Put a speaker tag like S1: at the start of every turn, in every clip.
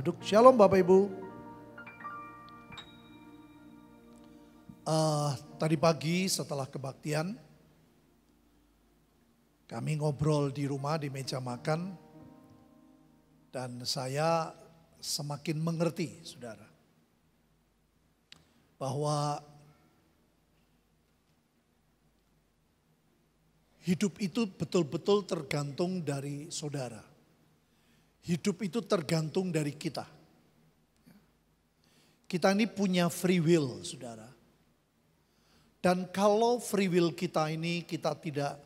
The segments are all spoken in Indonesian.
S1: duduk. Shalom Bapak Ibu. Uh, tadi pagi setelah kebaktian, kami ngobrol di rumah di meja makan, dan saya semakin mengerti, saudara, bahwa hidup itu betul-betul tergantung dari saudara. Hidup itu tergantung dari kita. Kita ini punya free will, saudara. Dan kalau free will kita ini kita tidak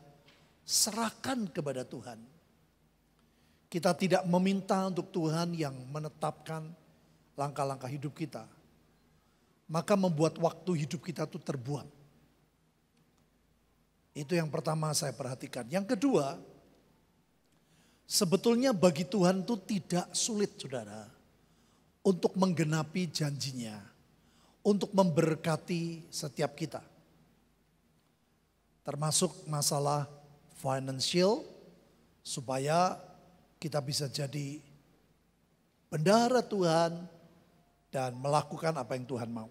S1: serahkan kepada Tuhan. Kita tidak meminta untuk Tuhan yang menetapkan langkah-langkah hidup kita. Maka membuat waktu hidup kita itu terbuang. Itu yang pertama saya perhatikan. Yang kedua, Sebetulnya bagi Tuhan itu tidak sulit saudara untuk menggenapi janjinya, untuk memberkati setiap kita. Termasuk masalah financial supaya kita bisa jadi bendahara Tuhan dan melakukan apa yang Tuhan mau.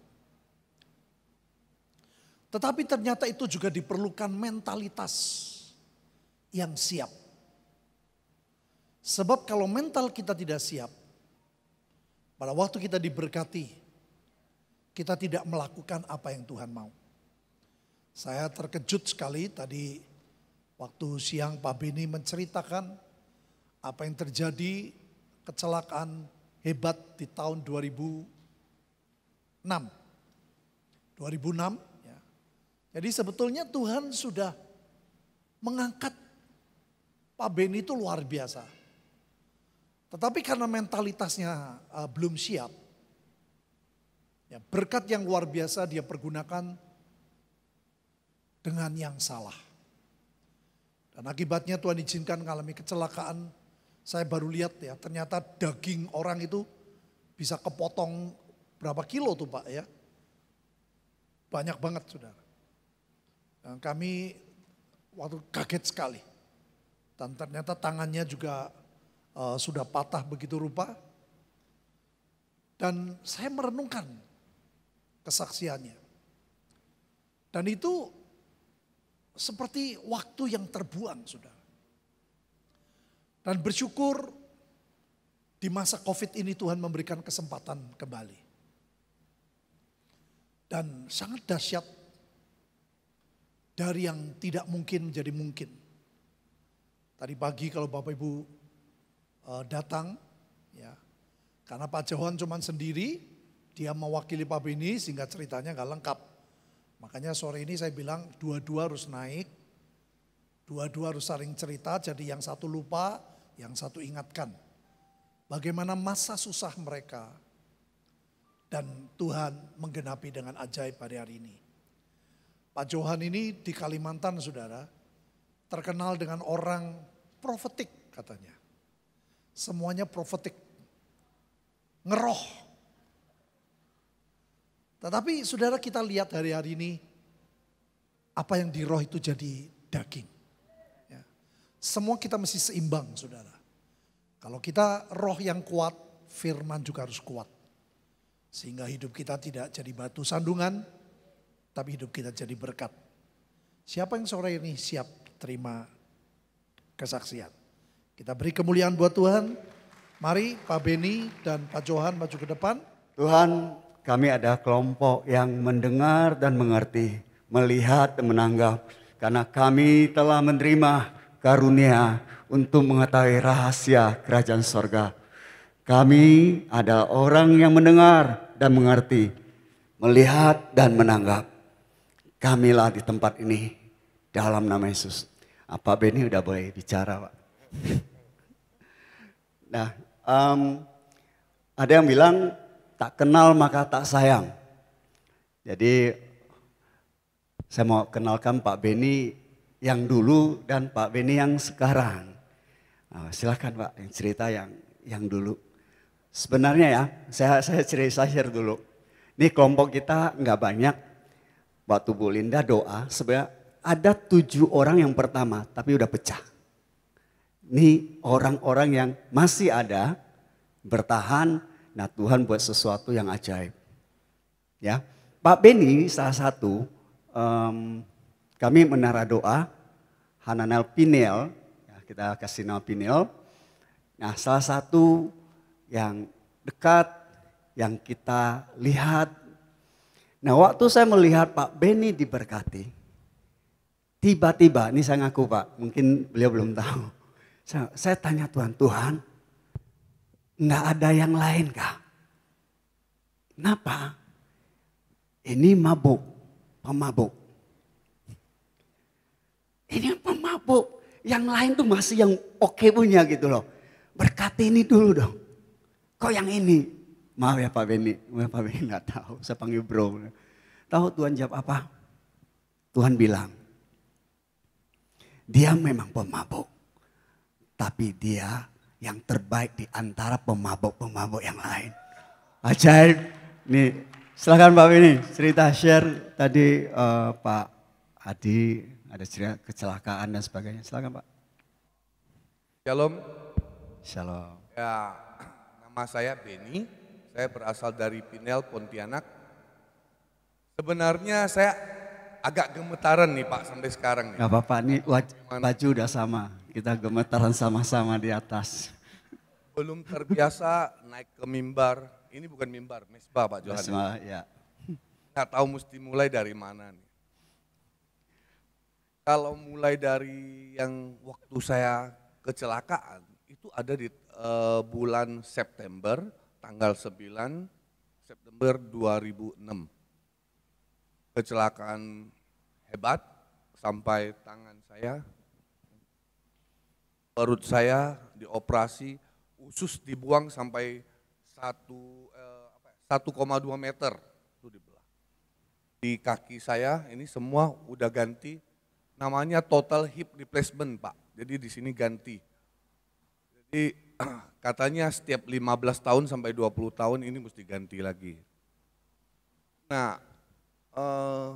S1: Tetapi ternyata itu juga diperlukan mentalitas yang siap Sebab kalau mental kita tidak siap, pada waktu kita diberkati, kita tidak melakukan apa yang Tuhan mau. Saya terkejut sekali tadi waktu siang Pak Beni menceritakan apa yang terjadi kecelakaan hebat di tahun 2006. 2006 ya. Jadi sebetulnya Tuhan sudah mengangkat Pak Beni itu luar biasa. Tetapi karena mentalitasnya uh, belum siap, ya, berkat yang luar biasa dia pergunakan dengan yang salah. Dan akibatnya Tuhan izinkan mengalami kecelakaan. Saya baru lihat ya, ternyata daging orang itu bisa kepotong berapa kilo tuh Pak ya. Banyak banget saudara. Dan kami waktu kaget sekali. Dan ternyata tangannya juga Eh, sudah patah begitu rupa. Dan saya merenungkan kesaksiannya. Dan itu seperti waktu yang terbuang, sudah Dan bersyukur di masa COVID ini Tuhan memberikan kesempatan kembali. Dan sangat dahsyat dari yang tidak mungkin menjadi mungkin. Tadi pagi kalau Bapak Ibu uh, datang ya. Karena Pak Johan cuma sendiri, dia mewakili Pak Beni sehingga ceritanya nggak lengkap. Makanya sore ini saya bilang dua-dua harus naik, dua-dua harus saling cerita, jadi yang satu lupa, yang satu ingatkan. Bagaimana masa susah mereka dan Tuhan menggenapi dengan ajaib pada hari ini. Pak Johan ini di Kalimantan saudara, terkenal dengan orang profetik katanya. Semuanya profetik. Ngeroh. Tetapi saudara kita lihat hari-hari ini, apa yang di roh itu jadi daging. Ya. Semua kita mesti seimbang saudara. Kalau kita roh yang kuat, firman juga harus kuat. Sehingga hidup kita tidak jadi batu sandungan, tapi hidup kita jadi berkat. Siapa yang sore ini siap terima kesaksian? Kita beri kemuliaan buat Tuhan. Mari Pak Beni dan Pak Johan maju ke depan.
S2: Tuhan, kami ada kelompok yang mendengar dan mengerti, melihat dan menanggap. Karena kami telah menerima karunia untuk mengetahui rahasia kerajaan sorga. Kami ada orang yang mendengar dan mengerti, melihat dan menanggap. Kamilah di tempat ini dalam nama Yesus. Apa Beni udah boleh bicara Pak? nah, um, ada yang bilang tak kenal maka tak sayang. Jadi saya mau kenalkan Pak Beni yang dulu dan Pak Beni yang sekarang. Nah, silahkan Pak yang cerita yang yang dulu. Sebenarnya ya, saya saya cerita share dulu. Ini kelompok kita nggak banyak. Waktu Bu Linda doa, sebenarnya ada tujuh orang yang pertama, tapi udah pecah. Ini orang-orang yang masih ada, bertahan, nah Tuhan buat sesuatu yang ajaib. Ya, Pak Beni salah satu, um, kami menara doa, Hananel Pinel, ya, kita kasih nama Pinel. Nah salah satu yang dekat, yang kita lihat. Nah waktu saya melihat Pak Beni diberkati, tiba-tiba, ini saya ngaku Pak, mungkin beliau belum tahu saya, saya tanya Tuhan, Tuhan nggak ada yang lain kah? Kenapa? Ini mabuk, pemabuk. Ini pemabuk. Yang lain tuh masih yang oke punya gitu loh. Berkati ini dulu dong. Kok yang ini? Maaf ya Pak Beni, maaf Pak Beni nggak tahu. Saya panggil bro. Tahu Tuhan jawab apa? Tuhan bilang, dia memang pemabuk. Tapi dia yang terbaik di antara pemabuk-pemabuk yang lain. Ajaib. Nih, silakan Pak ini cerita share tadi uh, Pak Adi ada cerita kecelakaan dan sebagainya. Silakan Pak. Shalom. Shalom.
S3: Ya, nama saya Beni. Saya berasal dari Pinel, Pontianak. Sebenarnya saya agak gemetaran nih Pak sampai sekarang nih. Gak
S2: apa-apa, nih baju udah sama. Kita gemetaran sama-sama di atas.
S3: Belum terbiasa naik ke mimbar. Ini bukan mimbar, mesbah Pak Johan. Mesbah, ya. Nggak tahu mesti mulai dari mana nih. Kalau mulai dari yang waktu saya kecelakaan, itu ada di uh, bulan September, tanggal 9 September 2006. Kecelakaan hebat sampai tangan saya perut saya dioperasi, usus dibuang sampai 1,2 eh, ya, meter itu dibelah. Di kaki saya ini semua udah ganti, namanya total hip replacement Pak. Jadi di sini ganti. Jadi katanya setiap 15 tahun sampai 20 tahun ini mesti ganti lagi. Nah, eh,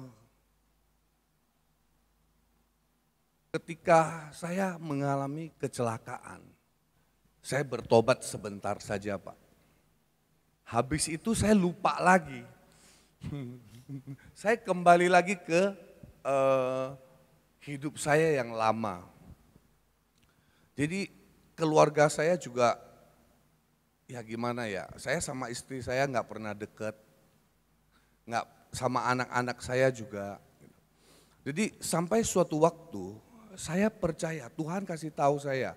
S3: ketika saya mengalami kecelakaan, saya bertobat sebentar saja Pak. Habis itu saya lupa lagi. saya kembali lagi ke uh, hidup saya yang lama. Jadi keluarga saya juga ya gimana ya, saya sama istri saya nggak pernah deket, nggak sama anak-anak saya juga. Jadi sampai suatu waktu saya percaya Tuhan kasih tahu saya,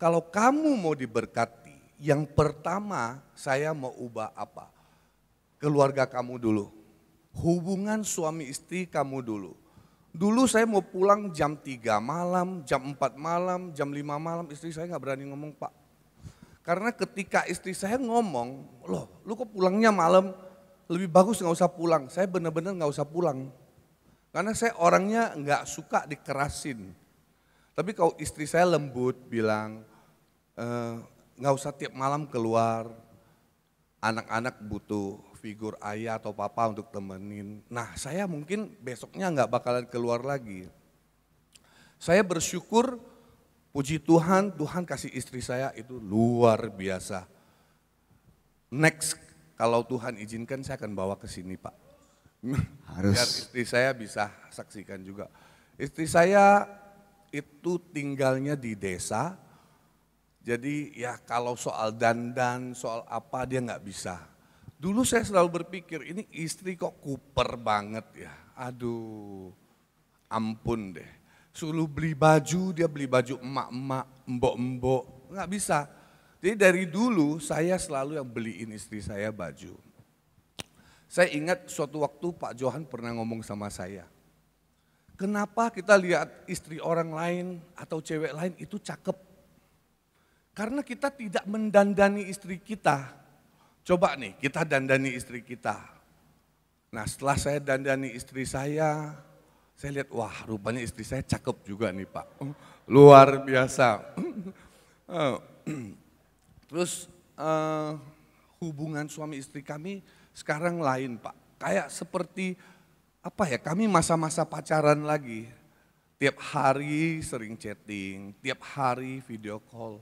S3: kalau kamu mau diberkati, yang pertama saya mau ubah apa? Keluarga kamu dulu. Hubungan suami istri kamu dulu. Dulu saya mau pulang jam 3 malam, jam 4 malam, jam 5 malam, istri saya nggak berani ngomong pak. Karena ketika istri saya ngomong, loh lu kok pulangnya malam, lebih bagus nggak usah pulang. Saya benar-benar nggak usah pulang. Karena saya orangnya nggak suka dikerasin. Tapi kalau istri saya lembut bilang, eh, nggak e, usah tiap malam keluar, anak-anak butuh figur ayah atau papa untuk temenin. Nah saya mungkin besoknya nggak bakalan keluar lagi. Saya bersyukur, puji Tuhan, Tuhan kasih istri saya itu luar biasa. Next, kalau Tuhan izinkan saya akan bawa ke sini Pak. Harus. Biar istri saya bisa saksikan juga. Istri saya itu tinggalnya di desa. Jadi ya kalau soal dandan, soal apa dia nggak bisa. Dulu saya selalu berpikir ini istri kok kuper banget ya. Aduh, ampun deh. suluh beli baju, dia beli baju emak-emak, mbok-mbok, nggak bisa. Jadi dari dulu saya selalu yang beliin istri saya baju. Saya ingat suatu waktu Pak Johan pernah ngomong sama saya, Kenapa kita lihat istri orang lain atau cewek lain itu cakep? Karena kita tidak mendandani istri kita. Coba nih, kita dandani istri kita. Nah setelah saya dandani istri saya, saya lihat, wah rupanya istri saya cakep juga nih Pak. Oh, luar biasa. Eh, terus eh, hubungan suami istri kami sekarang lain Pak. Kayak seperti apa ya kami masa-masa pacaran lagi. Tiap hari sering chatting, tiap hari video call.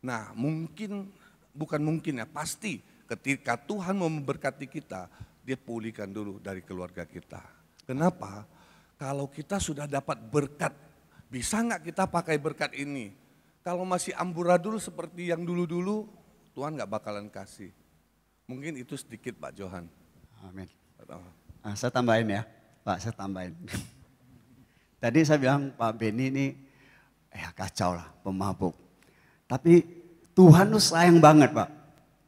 S3: Nah mungkin, bukan mungkin ya, pasti ketika Tuhan mau memberkati kita, dia pulihkan dulu dari keluarga kita. Kenapa? Kalau kita sudah dapat berkat, bisa nggak kita pakai berkat ini? Kalau masih amburadul seperti yang dulu-dulu, Tuhan nggak bakalan kasih. Mungkin itu sedikit
S2: Pak Johan. Amin. Nah, saya tambahin ya. Pak saya tambahin. Tadi saya bilang Pak Beni ini ya kacau lah pemabuk. Tapi Tuhan tuh sayang banget Pak.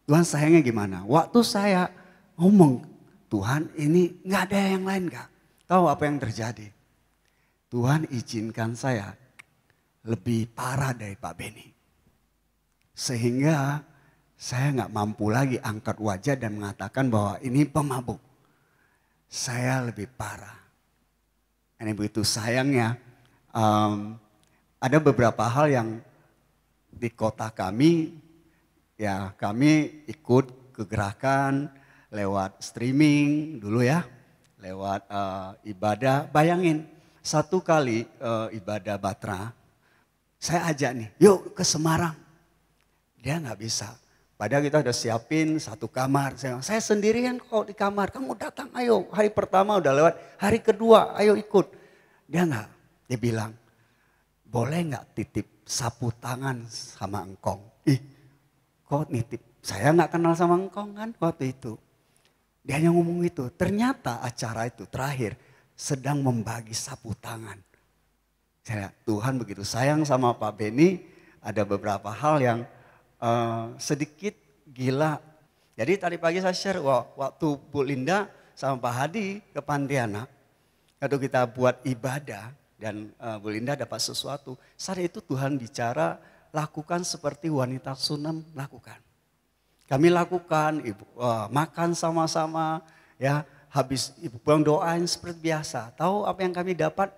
S2: Tuhan sayangnya gimana? Waktu saya ngomong Tuhan ini nggak ada yang lain kak. Tahu apa yang terjadi? Tuhan izinkan saya lebih parah dari Pak Beni. Sehingga saya nggak mampu lagi angkat wajah dan mengatakan bahwa ini pemabuk saya lebih parah. Dan itu sayangnya um, ada beberapa hal yang di kota kami ya kami ikut kegerakan lewat streaming dulu ya, lewat uh, ibadah. Bayangin satu kali uh, ibadah Batra, saya ajak nih, yuk ke Semarang. Dia nggak bisa. Padahal kita udah siapin satu kamar. Saya, saya sendirian kok di kamar. Kamu datang, ayo. Hari pertama udah lewat. Hari kedua, ayo ikut. Dia nggak. Dia bilang, boleh nggak titip sapu tangan sama engkong? Ih, kok nitip? Saya nggak kenal sama engkong kan waktu itu. Dia hanya ngomong itu. Ternyata acara itu terakhir sedang membagi sapu tangan. Saya Tuhan begitu sayang sama Pak Beni. Ada beberapa hal yang Eh, sedikit gila. Jadi tadi pagi saya share wah, waktu Bu Linda sama Pak Hadi ke Pantianak, Kalau kita buat ibadah dan uh, Bu Linda dapat sesuatu. Saat itu Tuhan bicara lakukan seperti wanita Sunem lakukan. Kami lakukan, ibu uh, makan sama-sama, ya habis ibu buang doain seperti biasa. Tahu apa yang kami dapat?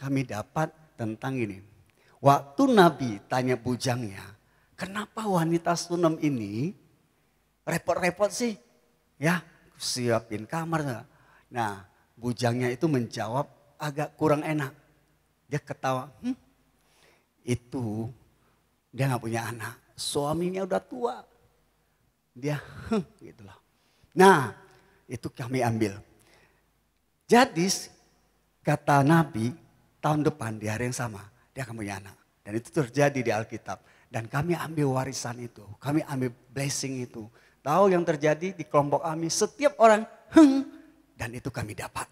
S2: Kami dapat tentang ini. Waktu Nabi tanya bujangnya, Kenapa wanita Sunem ini repot-repot sih? Ya, siapin kamar. Nah, bujangnya itu menjawab agak kurang enak. Dia ketawa, hm, itu dia nggak punya anak. Suaminya udah tua. Dia, hm, gitu Nah, itu kami ambil. Jadi, kata Nabi, tahun depan di hari yang sama, dia akan punya anak. Dan itu terjadi di Alkitab. Dan kami ambil warisan itu, kami ambil blessing itu. Tahu yang terjadi di kelompok kami, setiap orang heng, dan itu kami dapat.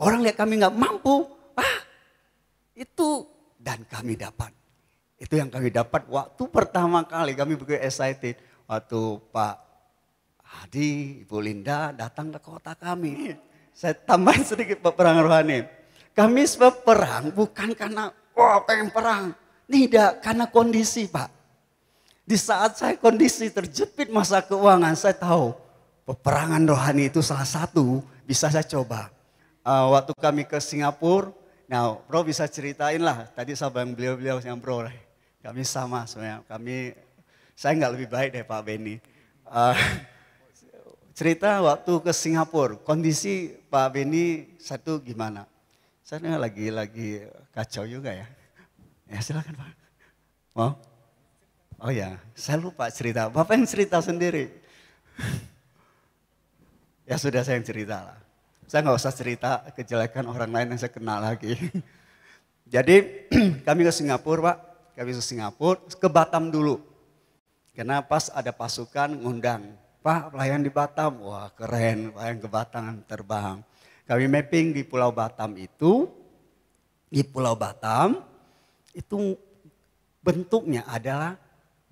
S2: Orang lihat kami nggak mampu, ah itu dan kami dapat. Itu yang kami dapat waktu pertama kali kami begitu excited. Waktu Pak Hadi, Ibu Linda datang ke kota kami. Saya tambahin sedikit Perang rohani. Kami sebab perang bukan karena wah pengen perang. Tidak, karena kondisi Pak. Di saat saya kondisi terjepit masa keuangan, saya tahu peperangan rohani itu salah satu bisa saya coba. Uh, waktu kami ke Singapura, nah bro bisa ceritain lah, tadi sama yang beliau-beliau yang bro, eh, kami sama sebenarnya, kami, saya nggak lebih baik deh Pak Benny. Uh, cerita waktu ke Singapura, kondisi Pak Benny satu gimana? Saya lagi-lagi kacau juga ya. Ya silakan Pak. Mau? Oh ya, saya lupa cerita. Bapak yang cerita sendiri. ya sudah saya yang cerita lah. Saya nggak usah cerita kejelekan orang lain yang saya kenal lagi. Jadi kami ke Singapura Pak. Kami ke Singapura, ke Batam dulu. Karena pas ada pasukan ngundang. Pak pelayan di Batam, wah keren pelayan ke Batam terbang. Kami mapping di Pulau Batam itu, di Pulau Batam itu bentuknya adalah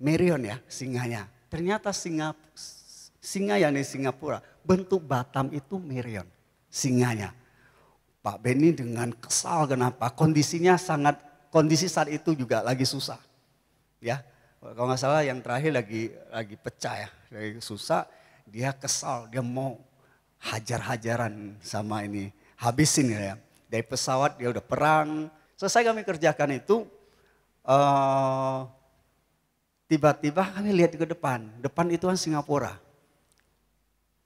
S2: merion ya singanya. Ternyata singa singa yang di Singapura bentuk Batam itu merion singanya. Pak Benny dengan kesal kenapa kondisinya sangat kondisi saat itu juga lagi susah ya kalau nggak salah yang terakhir lagi lagi pecah ya lagi susah dia kesal dia mau hajar-hajaran sama ini habisin ya, ya. dari pesawat dia udah perang selesai kami kerjakan itu tiba eh, tiba-tiba kami lihat ke depan. Depan itu kan Singapura.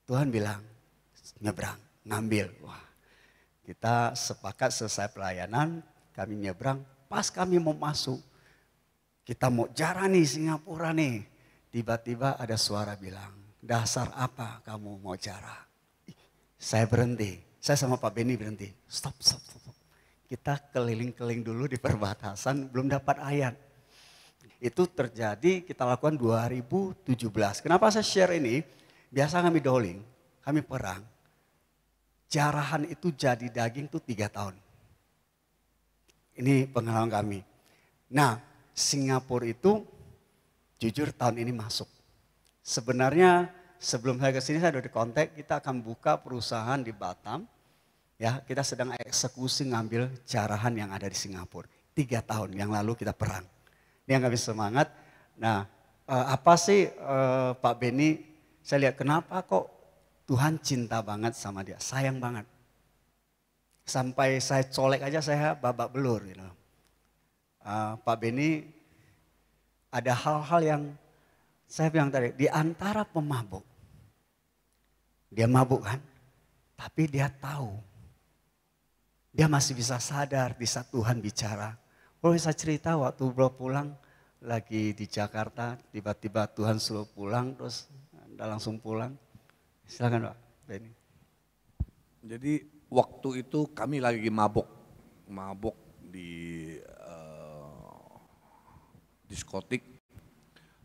S2: Tuhan bilang, nyebrang, ngambil. Wah, kita sepakat selesai pelayanan, kami nyebrang. Pas kami mau masuk, kita mau jarah nih Singapura nih. Tiba-tiba ada suara bilang, dasar apa kamu mau jarah? Saya berhenti, saya sama Pak Benny berhenti. Stop, stop, stop kita keliling-keliling dulu di perbatasan, belum dapat ayat. Itu terjadi kita lakukan 2017. Kenapa saya share ini? Biasa kami doling, kami perang. Jarahan itu jadi daging tuh tiga tahun. Ini pengalaman kami. Nah, Singapura itu jujur tahun ini masuk. Sebenarnya sebelum saya ke sini saya sudah di kontak, kita akan buka perusahaan di Batam Ya, kita sedang eksekusi ngambil jarahan yang ada di Singapura. Tiga tahun yang lalu kita perang. Ini yang bisa semangat. Nah, eh, apa sih eh, Pak Beni? Saya lihat kenapa kok Tuhan cinta banget sama dia, sayang banget. Sampai saya colek aja saya babak belur. Gitu. Uh, Pak Beni ada hal-hal yang saya bilang tadi, di antara pemabuk, dia mabuk kan, tapi dia tahu dia masih bisa sadar bisa Tuhan bicara. Kalau bisa cerita waktu bro pulang lagi di Jakarta, tiba-tiba Tuhan suruh pulang, terus anda langsung pulang. Silakan Pak
S3: Benny. Jadi waktu itu kami lagi mabok, mabok di uh, diskotik.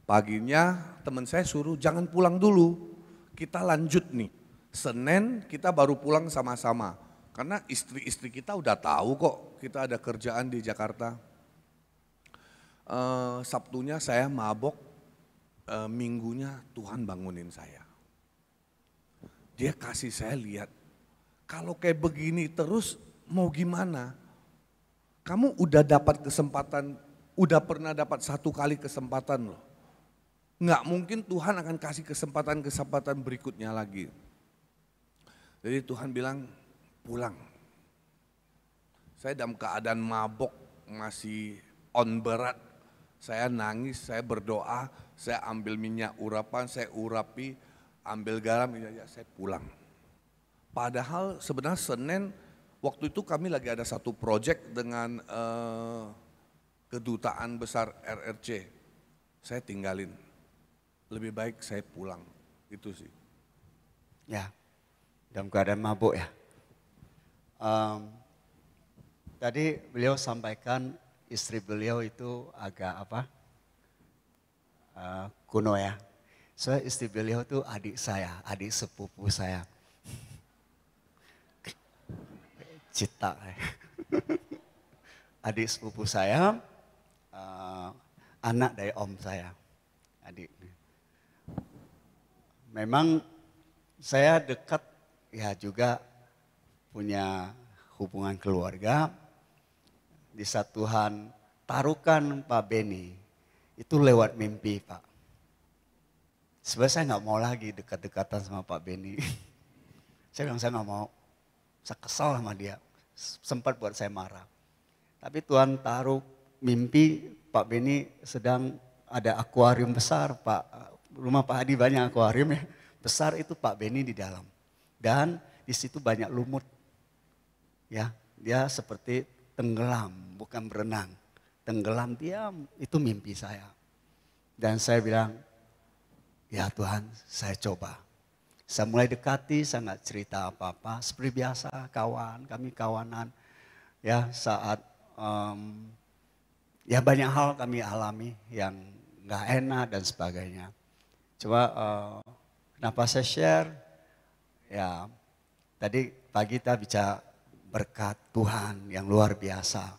S3: Paginya teman saya suruh jangan pulang dulu, kita lanjut nih. Senin kita baru pulang sama-sama. Karena istri-istri kita udah tahu kok kita ada kerjaan di Jakarta. Uh, Sabtunya saya mabok, uh, minggunya Tuhan bangunin saya. Dia kasih saya lihat, kalau kayak begini terus mau gimana? Kamu udah dapat kesempatan, udah pernah dapat satu kali kesempatan loh. Nggak mungkin Tuhan akan kasih kesempatan-kesempatan berikutnya lagi. Jadi Tuhan bilang, pulang. Saya dalam keadaan mabok, masih on berat. Saya nangis, saya berdoa, saya ambil minyak urapan, saya urapi, ambil garam, ya, ya, saya pulang. Padahal sebenarnya Senin waktu itu kami lagi ada satu proyek dengan eh, kedutaan besar RRC. Saya tinggalin. Lebih baik saya pulang. Itu sih.
S2: Ya. Dalam keadaan mabuk ya um, tadi beliau sampaikan istri beliau itu agak apa uh, kuno ya. so istri beliau itu adik saya, adik sepupu saya. Cita. adik sepupu saya, uh, anak dari om saya. Adik. Memang saya dekat ya juga punya hubungan keluarga, di saat Tuhan taruhkan Pak Beni, itu lewat mimpi Pak. Sebenarnya saya nggak mau lagi dekat-dekatan sama Pak Beni. saya bilang saya nggak mau, saya kesal sama dia, sempat buat saya marah. Tapi Tuhan taruh mimpi Pak Beni sedang ada akuarium besar Pak. Rumah Pak Hadi banyak akuarium ya. Besar itu Pak Beni di dalam. Dan di situ banyak lumut Ya, dia seperti tenggelam, bukan berenang. Tenggelam dia itu mimpi saya. Dan saya bilang, ya Tuhan saya coba. Saya mulai dekati, saya nggak cerita apa-apa. Seperti biasa kawan, kami kawanan. Ya saat um, ya banyak hal kami alami yang nggak enak dan sebagainya. Coba uh, kenapa saya share? Ya tadi pagi kita bicara berkat Tuhan yang luar biasa.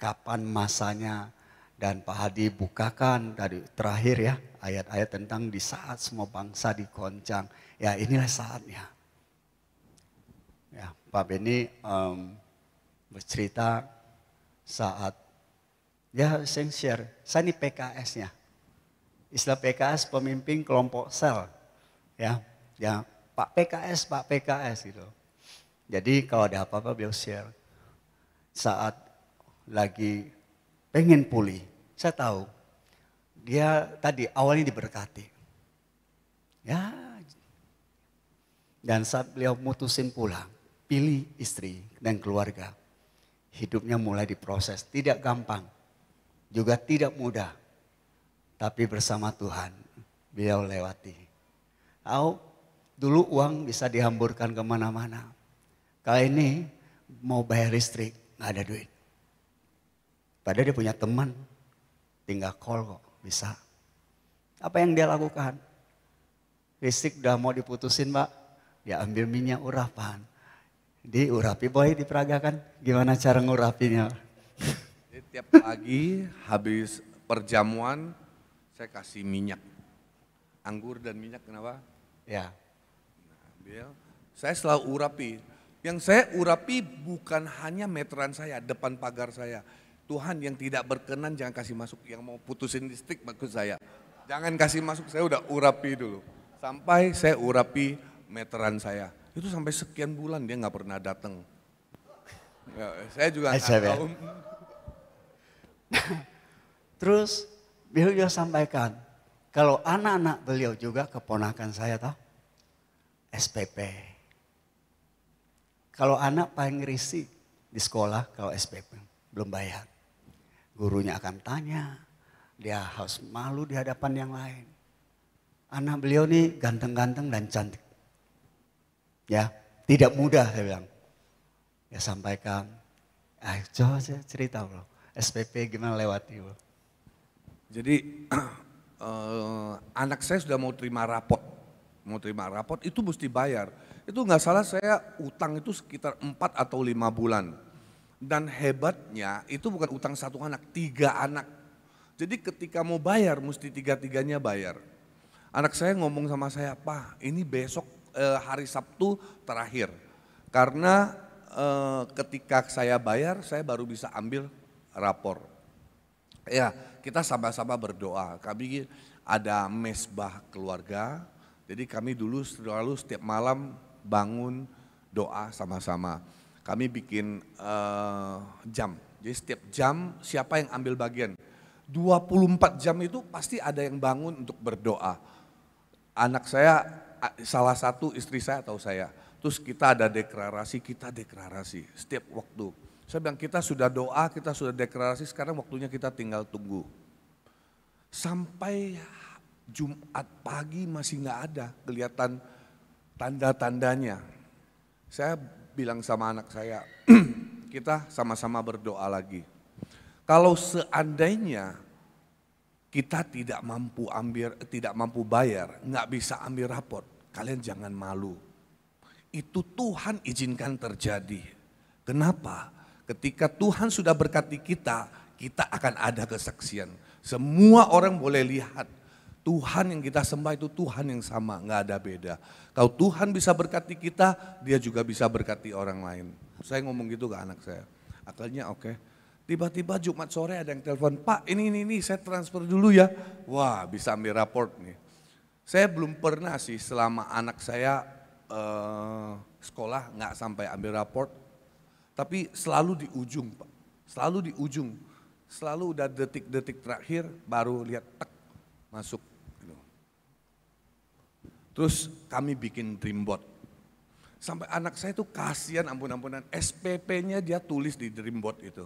S2: Kapan masanya dan Pak Hadi bukakan tadi terakhir ya ayat-ayat tentang di saat semua bangsa dikoncang. Ya inilah saatnya. Ya, Pak Beni um, bercerita saat ya saya share, saya ini PKS-nya. Istilah PKS pemimpin kelompok sel. Ya, ya Pak PKS, Pak PKS gitu jadi kalau ada apa-apa beliau share. Saat lagi pengen pulih, saya tahu dia tadi awalnya diberkati. Ya, dan saat beliau mutusin pulang, pilih istri dan keluarga. Hidupnya mulai diproses, tidak gampang, juga tidak mudah. Tapi bersama Tuhan, beliau lewati. Tahu, dulu uang bisa dihamburkan kemana-mana Kali ini mau bayar listrik, nggak ada duit. Padahal dia punya teman, tinggal call kok, bisa. Apa yang dia lakukan? Listrik udah mau diputusin mbak, dia ambil minyak urapan. Diurapi boy, diperagakan. Gimana cara ngurapinya? Jadi, tiap pagi habis perjamuan,
S3: saya kasih minyak. Anggur dan minyak kenapa? Ya. Nah, ambil. Saya selalu urapi, yang saya urapi bukan hanya meteran saya, depan pagar saya. Tuhan yang tidak berkenan jangan kasih masuk, yang mau putusin listrik maksud saya. Jangan kasih masuk, saya udah urapi dulu. Sampai saya urapi meteran saya. Itu sampai sekian bulan dia nggak pernah datang. Ya, saya juga nggak ya? tahu.
S2: Terus beliau sampaikan, kalau anak-anak beliau juga keponakan saya tahu SPP kalau anak paling risih di sekolah kalau SPP belum bayar. Gurunya akan tanya, dia harus malu di hadapan yang lain. Anak beliau ini ganteng-ganteng dan cantik. Ya, tidak mudah saya bilang. Ya sampaikan, ah, coba cerita bro, SPP gimana lewati bro. Jadi
S3: uh, anak saya sudah mau terima rapot mau terima rapot itu mesti bayar. Itu nggak salah saya utang itu sekitar 4 atau lima bulan. Dan hebatnya itu bukan utang satu anak, tiga anak. Jadi ketika mau bayar mesti tiga-tiganya bayar. Anak saya ngomong sama saya, Pak ini besok eh, hari Sabtu terakhir. Karena eh, ketika saya bayar saya baru bisa ambil rapor. Ya kita sama-sama berdoa. Kami ada mesbah keluarga, jadi kami dulu selalu setiap malam bangun doa sama-sama. Kami bikin uh, jam. Jadi setiap jam siapa yang ambil bagian. 24 jam itu pasti ada yang bangun untuk berdoa. Anak saya salah satu istri saya atau saya. Terus kita ada deklarasi, kita deklarasi setiap waktu. Saya bilang kita sudah doa, kita sudah deklarasi, sekarang waktunya kita tinggal tunggu. Sampai Jumat pagi masih nggak ada kelihatan tanda-tandanya. Saya bilang sama anak saya, kita sama-sama berdoa lagi. Kalau seandainya kita tidak mampu ambil, tidak mampu bayar, nggak bisa ambil raport, kalian jangan malu. Itu Tuhan izinkan terjadi. Kenapa? Ketika Tuhan sudah berkati kita, kita akan ada kesaksian. Semua orang boleh lihat Tuhan yang kita sembah itu Tuhan yang sama, nggak ada beda. Kalau Tuhan bisa berkati kita, dia juga bisa berkati orang lain. Saya ngomong gitu ke anak saya. Akalnya oke. Okay. Tiba-tiba Jumat sore ada yang telepon, Pak ini, ini, ini saya transfer dulu ya. Wah bisa ambil raport nih. Saya belum pernah sih selama anak saya eh, sekolah nggak sampai ambil raport. Tapi selalu di ujung Pak, selalu di ujung. Selalu udah detik-detik terakhir baru lihat tek masuk Terus kami bikin dreambot. Sampai anak saya itu kasihan ampun-ampunan. SPP-nya dia tulis di dreambot itu.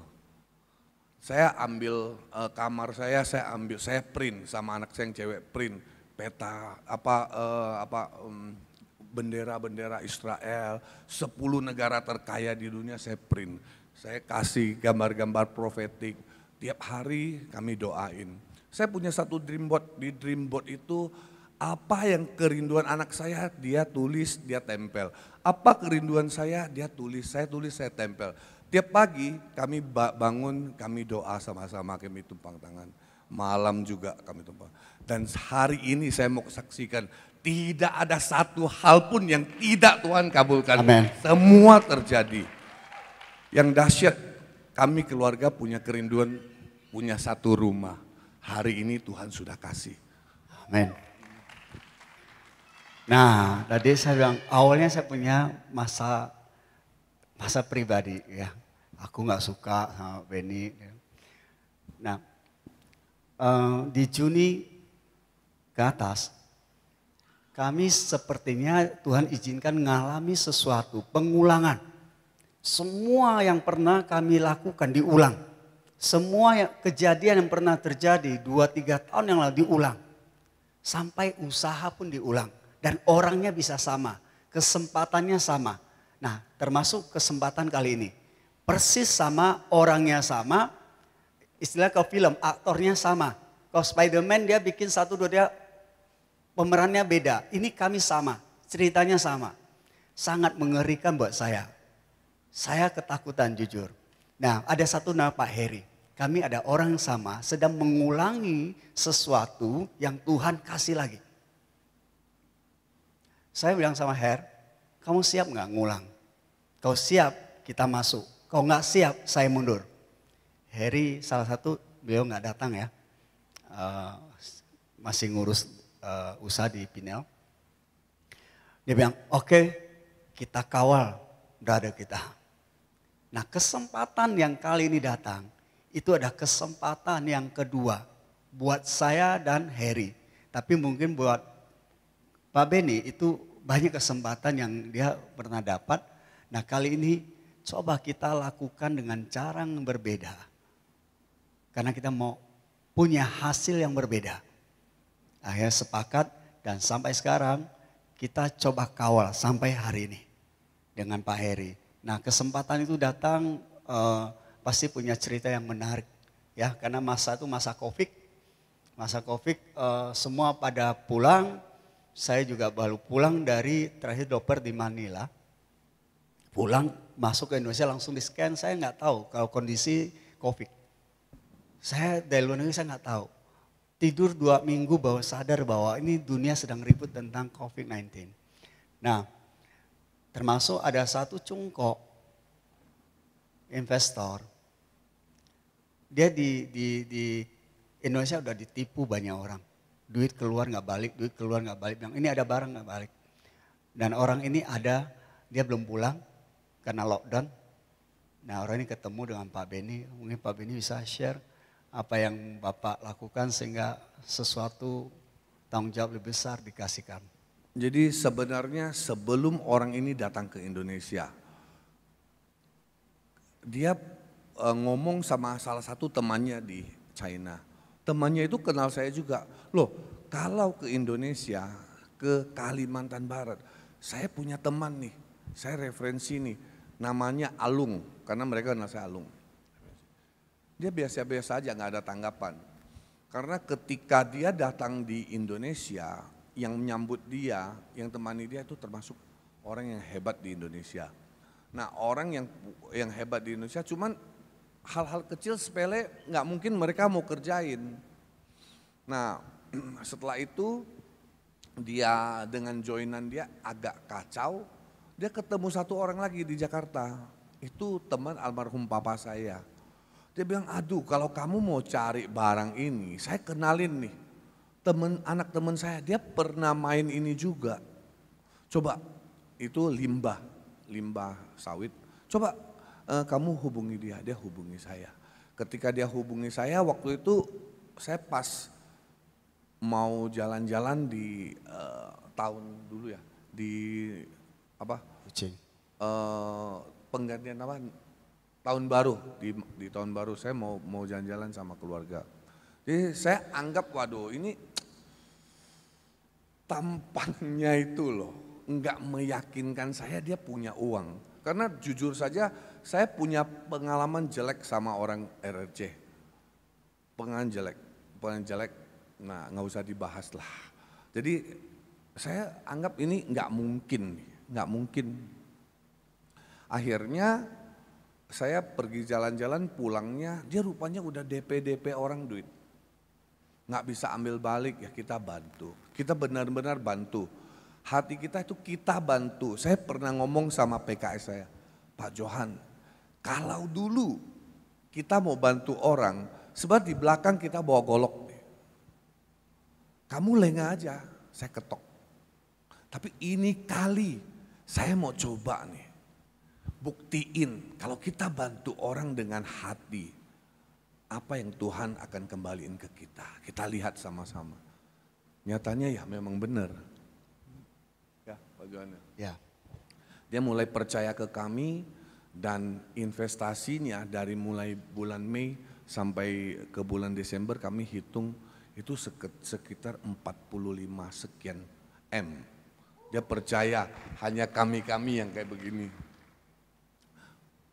S3: Saya ambil e, kamar saya, saya ambil, saya print sama anak saya yang cewek print peta apa e, apa um, bendera-bendera Israel, 10 negara terkaya di dunia saya print. Saya kasih gambar-gambar profetik. Tiap hari kami doain. Saya punya satu dreamboard, di dreamboard itu apa yang kerinduan anak saya, dia tulis, dia tempel. Apa kerinduan saya, dia tulis, saya tulis, saya tempel. Tiap pagi kami bangun, kami doa sama-sama, kami tumpang tangan. Malam juga kami tumpang. Dan hari ini saya mau saksikan, tidak ada satu hal pun yang tidak Tuhan kabulkan. Amen. Semua terjadi. Yang dahsyat, kami keluarga punya kerinduan, punya satu rumah. Hari ini Tuhan sudah
S2: kasih. Amin. Nah, tadi saya bilang awalnya saya punya masa masa pribadi ya. Aku nggak suka sama Benny. Ya. Nah, uh, di Juni ke atas, kami sepertinya Tuhan izinkan mengalami sesuatu pengulangan. Semua yang pernah kami lakukan diulang. Semua yang, kejadian yang pernah terjadi dua tiga tahun yang lalu diulang. Sampai usaha pun diulang dan orangnya bisa sama, kesempatannya sama. Nah termasuk kesempatan kali ini. Persis sama, orangnya sama, istilah ke film, aktornya sama. Kalau Spider-Man dia bikin satu dua dia pemerannya beda. Ini kami sama, ceritanya sama. Sangat mengerikan buat saya. Saya ketakutan jujur. Nah ada satu nama Pak Heri kami ada orang sama sedang mengulangi sesuatu yang Tuhan kasih lagi. Saya bilang sama Her, kamu siap nggak ngulang? Kau siap, kita masuk. Kau nggak siap, saya mundur. Harry salah satu beliau nggak datang ya, uh, masih ngurus uh, usaha di Pinel. Dia bilang, oke okay, kita kawal berada kita. Nah kesempatan yang kali ini datang, itu ada kesempatan yang kedua buat saya dan Harry. Tapi mungkin buat Pak Benny itu banyak kesempatan yang dia pernah dapat. Nah kali ini coba kita lakukan dengan cara yang berbeda. Karena kita mau punya hasil yang berbeda. Akhirnya sepakat dan sampai sekarang kita coba kawal sampai hari ini dengan Pak Heri. Nah kesempatan itu datang eh, pasti punya cerita yang menarik ya karena masa itu masa covid masa covid eh, semua pada pulang saya juga baru pulang dari terakhir doper di Manila. Pulang masuk ke Indonesia langsung di scan, saya nggak tahu kalau kondisi COVID. Saya dari luar negeri saya nggak tahu. Tidur dua minggu bahwa sadar bahwa ini dunia sedang ribut tentang COVID-19. Nah, termasuk ada satu cungkok investor. Dia di, di, di Indonesia udah ditipu banyak orang duit keluar nggak balik, duit keluar nggak balik. yang ini ada barang nggak balik. Dan orang ini ada, dia belum pulang karena lockdown. Nah orang ini ketemu dengan Pak Beni, mungkin Pak Beni bisa share apa yang Bapak lakukan sehingga sesuatu tanggung jawab lebih besar dikasihkan. Jadi sebenarnya sebelum
S3: orang ini datang ke Indonesia, dia eh, ngomong sama salah satu temannya di China. Temannya itu kenal saya juga Loh, kalau ke Indonesia, ke Kalimantan Barat, saya punya teman nih, saya referensi nih, namanya Alung, karena mereka kenal saya Alung. Dia biasa-biasa aja, nggak ada tanggapan. Karena ketika dia datang di Indonesia, yang menyambut dia, yang temani dia itu termasuk orang yang hebat di Indonesia. Nah orang yang yang hebat di Indonesia cuman hal-hal kecil sepele nggak mungkin mereka mau kerjain. Nah setelah itu dia dengan joinan dia agak kacau. Dia ketemu satu orang lagi di Jakarta. Itu teman almarhum papa saya. Dia bilang, aduh kalau kamu mau cari barang ini, saya kenalin nih. Temen, anak teman saya, dia pernah main ini juga. Coba, itu limbah, limbah sawit. Coba eh, kamu hubungi dia, dia hubungi saya. Ketika dia hubungi saya, waktu itu saya pas mau jalan-jalan di uh, tahun dulu ya di apa? Uh, penggantian apa? Tahun baru di di tahun baru saya mau mau jalan-jalan sama keluarga. Jadi saya anggap waduh ini tampangnya itu loh nggak meyakinkan saya dia punya uang. Karena jujur saja saya punya pengalaman jelek sama orang RRC. Pengalaman jelek, pengalaman jelek Nah nggak usah dibahas lah. Jadi saya anggap ini nggak mungkin, nggak mungkin. Akhirnya saya pergi jalan-jalan pulangnya dia rupanya udah DP-DP orang duit. Nggak bisa ambil balik ya kita bantu. Kita benar-benar bantu. Hati kita itu kita bantu. Saya pernah ngomong sama PKS saya, Pak Johan, kalau dulu kita mau bantu orang, sebab di belakang kita bawa golok kamu lengah aja, saya ketok. Tapi ini kali saya mau coba nih. Buktiin kalau kita bantu orang dengan hati. Apa yang Tuhan akan kembaliin ke kita. Kita lihat sama-sama. Nyatanya ya memang benar. Ya, bagaimana? Ya. Dia mulai percaya ke kami dan investasinya dari mulai bulan Mei sampai ke bulan Desember kami hitung itu sekitar 45 sekian M. Dia percaya hanya kami-kami yang kayak begini.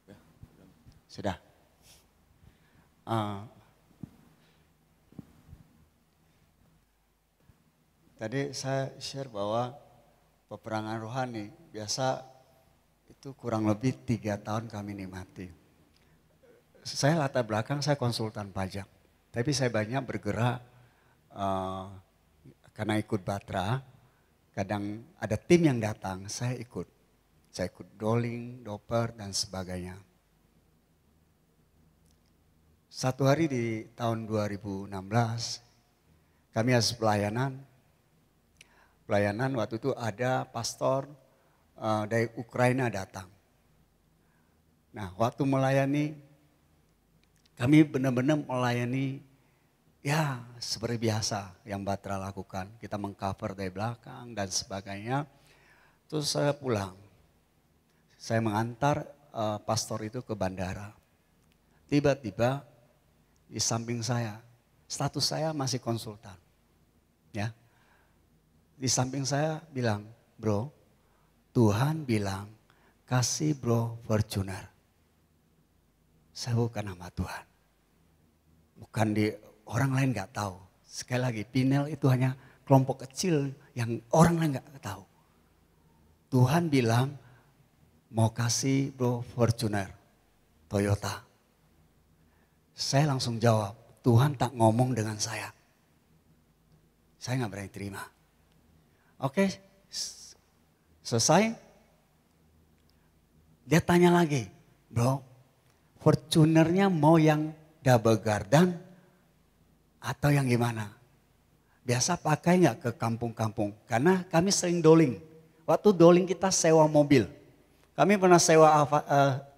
S2: Ya, Sudah. Uh, tadi saya share bahwa peperangan rohani biasa itu kurang lebih tiga tahun kami nikmati. Saya latar belakang saya konsultan pajak, tapi saya banyak bergerak Eh, karena ikut Batra, kadang ada tim yang datang, saya ikut. Saya ikut doling, doper, dan sebagainya. Satu hari di tahun 2016, kami harus pelayanan. Pelayanan waktu itu ada pastor uh, dari Ukraina datang. Nah, waktu melayani, kami benar-benar melayani Ya, seperti biasa yang Batra lakukan. Kita mengcover dari belakang dan sebagainya. Terus saya pulang. Saya mengantar uh, pastor itu ke bandara. Tiba-tiba di samping saya, status saya masih konsultan. Ya. Di samping saya bilang, "Bro, Tuhan bilang kasih bro Fortuner." Saya bukan nama Tuhan. Bukan di orang lain nggak tahu. Sekali lagi, Pinel itu hanya kelompok kecil yang orang lain nggak tahu. Tuhan bilang mau kasih bro Fortuner Toyota. Saya langsung jawab, Tuhan tak ngomong dengan saya. Saya nggak berani terima. Oke, selesai. Dia tanya lagi, bro, Fortunernya mau yang double garden atau yang gimana? Biasa pakai nggak ke kampung-kampung? Karena kami sering doling. Waktu doling kita sewa mobil. Kami pernah sewa Alfa, uh,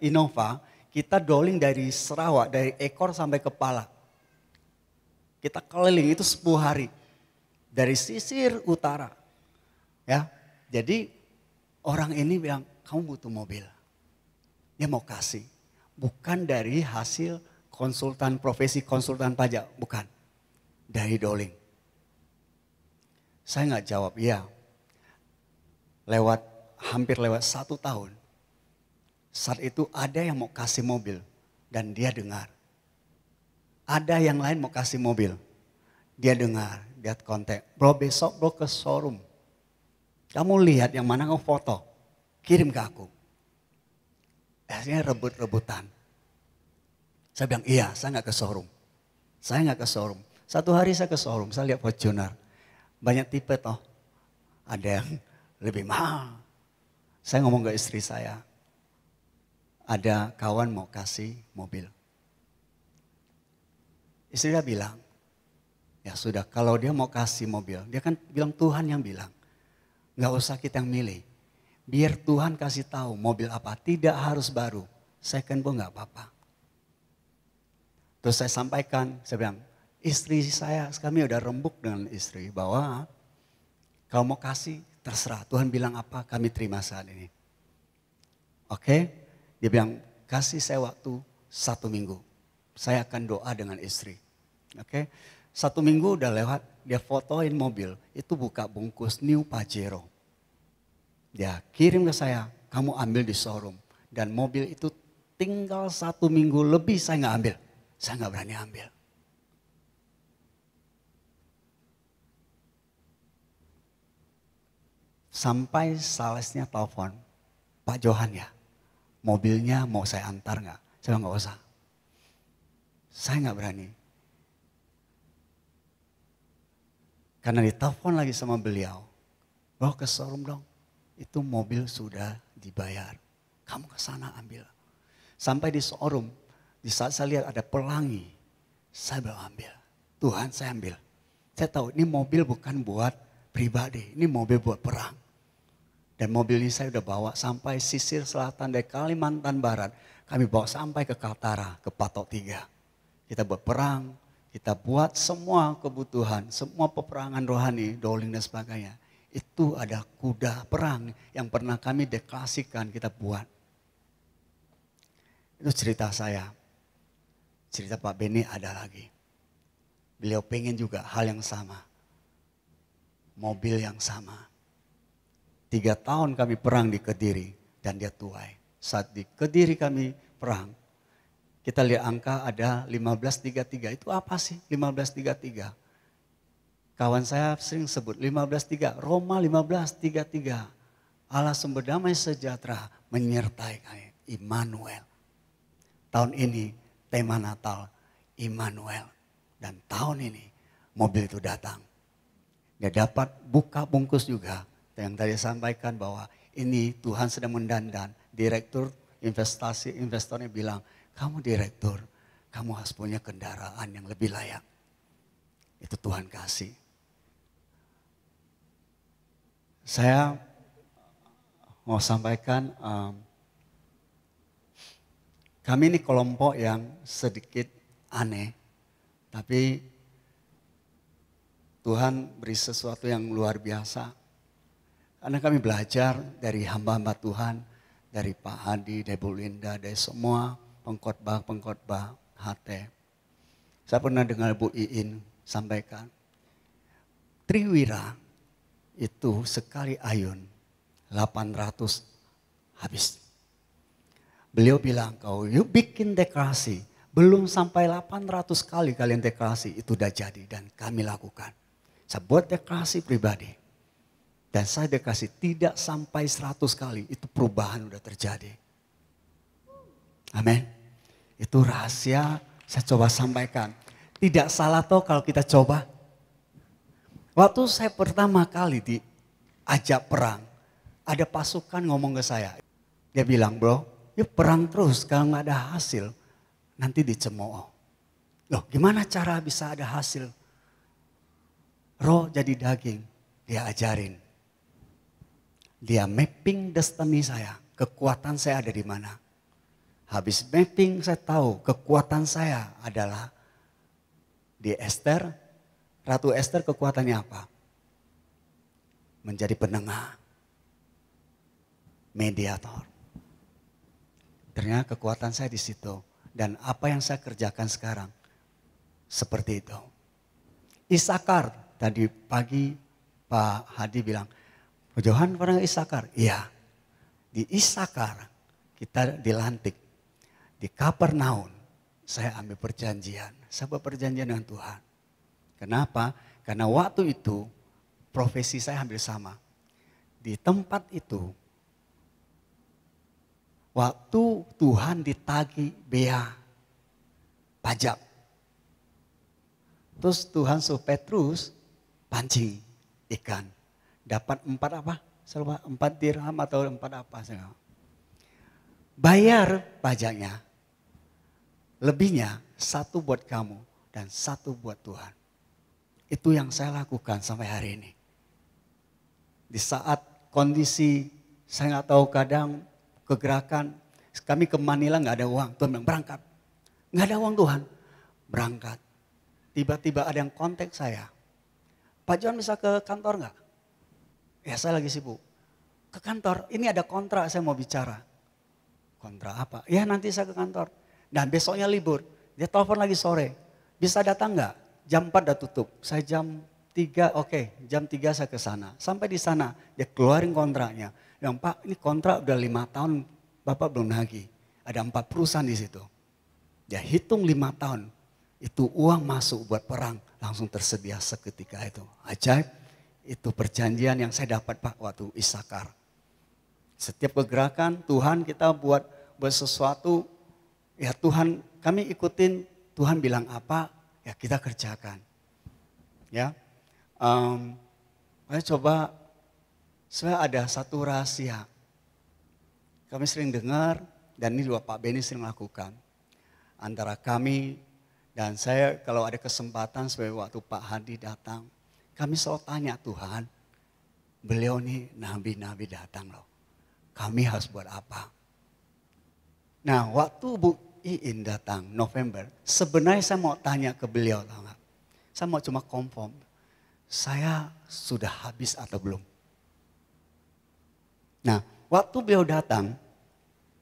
S2: eh, Innova, kita doling dari Sarawak, dari ekor sampai kepala. Kita keliling itu 10 hari. Dari sisir utara. Ya, jadi orang ini bilang, kamu butuh mobil. Dia mau kasih. Bukan dari hasil konsultan profesi, konsultan pajak. Bukan dari Doling. Saya nggak jawab, ya. Lewat, hampir lewat satu tahun. Saat itu ada yang mau kasih mobil dan dia dengar. Ada yang lain mau kasih mobil. Dia dengar, dia kontak. Bro besok bro ke showroom. Kamu lihat yang mana kamu foto. Kirim ke aku. Akhirnya rebut-rebutan. Saya bilang, iya saya nggak ke showroom. Saya nggak ke showroom. Satu hari saya ke showroom, saya lihat Fortuner. Banyak tipe toh. Ada yang lebih mahal. Saya ngomong ke istri saya. Ada kawan mau kasih mobil. Istri saya bilang, ya sudah kalau dia mau kasih mobil, dia kan bilang Tuhan yang bilang. Gak usah kita yang milih. Biar Tuhan kasih tahu mobil apa, tidak harus baru. Second pun gak apa-apa. Terus saya sampaikan, saya bilang, istri saya, kami udah rembuk dengan istri bahwa kamu mau kasih terserah Tuhan bilang apa kami terima saat ini. Oke, okay? dia bilang kasih saya waktu satu minggu. Saya akan doa dengan istri. Oke, okay? satu minggu udah lewat dia fotoin mobil itu buka bungkus New Pajero. Dia kirim ke saya, kamu ambil di showroom dan mobil itu tinggal satu minggu lebih saya nggak ambil, saya nggak berani ambil. Sampai salesnya telepon, Pak Johan ya, mobilnya mau saya antar nggak? Saya nggak usah. Saya nggak berani. Karena ditelepon lagi sama beliau, bawa ke showroom dong. Itu mobil sudah dibayar. Kamu ke sana ambil. Sampai di showroom, di saat saya lihat ada pelangi, saya beli ambil. Tuhan saya ambil. Saya tahu ini mobil bukan buat pribadi, ini mobil buat perang. Dan mobil ini saya udah bawa sampai sisir selatan dari Kalimantan Barat. Kami bawa sampai ke Kaltara, ke Patok Tiga. Kita berperang, kita buat semua kebutuhan, semua peperangan rohani, doling dan sebagainya. Itu ada kuda perang yang pernah kami deklasikan. kita buat. Itu cerita saya. Cerita Pak Beni ada lagi. Beliau pengen juga hal yang sama. Mobil yang sama Tiga tahun kami perang di Kediri dan dia tuai. Saat di Kediri kami perang, kita lihat angka ada 1533. Itu apa sih 1533? Kawan saya sering sebut 153, Roma 1533. Allah sumber damai sejahtera menyertai kami. Immanuel. Tahun ini tema Natal Immanuel. Dan tahun ini mobil itu datang. Dia dapat buka bungkus juga yang tadi sampaikan bahwa ini Tuhan sedang mendandan. Direktur investasi investornya bilang, kamu direktur, kamu harus punya kendaraan yang lebih layak. Itu Tuhan kasih. Saya mau sampaikan, um, kami ini kelompok yang sedikit aneh, tapi Tuhan beri sesuatu yang luar biasa karena kami belajar dari hamba-hamba Tuhan, dari Pak Hadi, dari Bu Linda, dari semua pengkhotbah-pengkhotbah HT. Saya pernah dengar Bu Iin sampaikan, Triwira itu sekali ayun 800 habis. Beliau bilang kau, you bikin deklarasi, belum sampai 800 kali kalian deklarasi itu udah jadi dan kami lakukan. Saya buat deklarasi pribadi. Dan saya kasih tidak sampai 100 kali itu perubahan udah terjadi. Amin. Itu rahasia saya coba sampaikan. Tidak salah toh kalau kita coba. Waktu saya pertama kali di ajak perang, ada pasukan ngomong ke saya. Dia bilang, bro, yuk ya perang terus kalau nggak ada hasil nanti dicemooh. Loh gimana cara bisa ada hasil? Roh jadi daging, dia ajarin dia mapping destiny saya. Kekuatan saya ada di mana. Habis mapping saya tahu kekuatan saya adalah di Esther. Ratu Esther kekuatannya apa? Menjadi penengah. Mediator. Ternyata kekuatan saya di situ. Dan apa yang saya kerjakan sekarang. Seperti itu. Isakar tadi pagi Pak Hadi bilang, Johan orang Isakar? Iya. Di Isakar kita dilantik. Di Kapernaun saya ambil perjanjian. Saya perjanjian dengan Tuhan. Kenapa? Karena waktu itu profesi saya hampir sama. Di tempat itu waktu Tuhan ditagi bea pajak. Terus Tuhan suruh Petrus pancing ikan dapat empat apa? Selama empat dirham atau empat apa. Selama. Bayar pajaknya, lebihnya satu buat kamu dan satu buat Tuhan. Itu yang saya lakukan sampai hari ini. Di saat kondisi saya nggak tahu kadang kegerakan, kami ke Manila nggak ada uang. Tuhan bilang berangkat. Nggak ada uang Tuhan. Berangkat. Tiba-tiba ada yang kontak saya. Pak John bisa ke kantor nggak? Ya saya lagi sibuk. Ke kantor, ini ada kontrak saya mau bicara. Kontrak apa? Ya nanti saya ke kantor. Dan besoknya libur, dia telepon lagi sore. Bisa datang nggak? Jam 4 udah tutup. Saya jam 3, oke okay, jam 3 saya ke sana. Sampai di sana, dia keluarin kontraknya. Yang Pak, ini kontrak udah lima tahun, Bapak belum nagih. Ada empat perusahaan di situ. Dia hitung lima tahun, itu uang masuk buat perang langsung tersedia seketika itu. Ajaib. Itu perjanjian yang saya dapat Pak waktu Isakar. Setiap pergerakan Tuhan kita buat buat sesuatu, ya Tuhan kami ikutin Tuhan bilang apa, ya kita kerjakan. Ya, um, saya coba, saya ada satu rahasia. Kami sering dengar dan ini juga Pak Beni sering lakukan. Antara kami dan saya kalau ada kesempatan sebagai waktu Pak Hadi datang, kami selalu tanya Tuhan, beliau nih nabi-nabi datang loh. Kami harus buat apa? Nah waktu Bu Iin datang November, sebenarnya saya mau tanya ke beliau tahu gak? Saya mau cuma konfirm, saya sudah habis atau belum? Nah waktu beliau datang,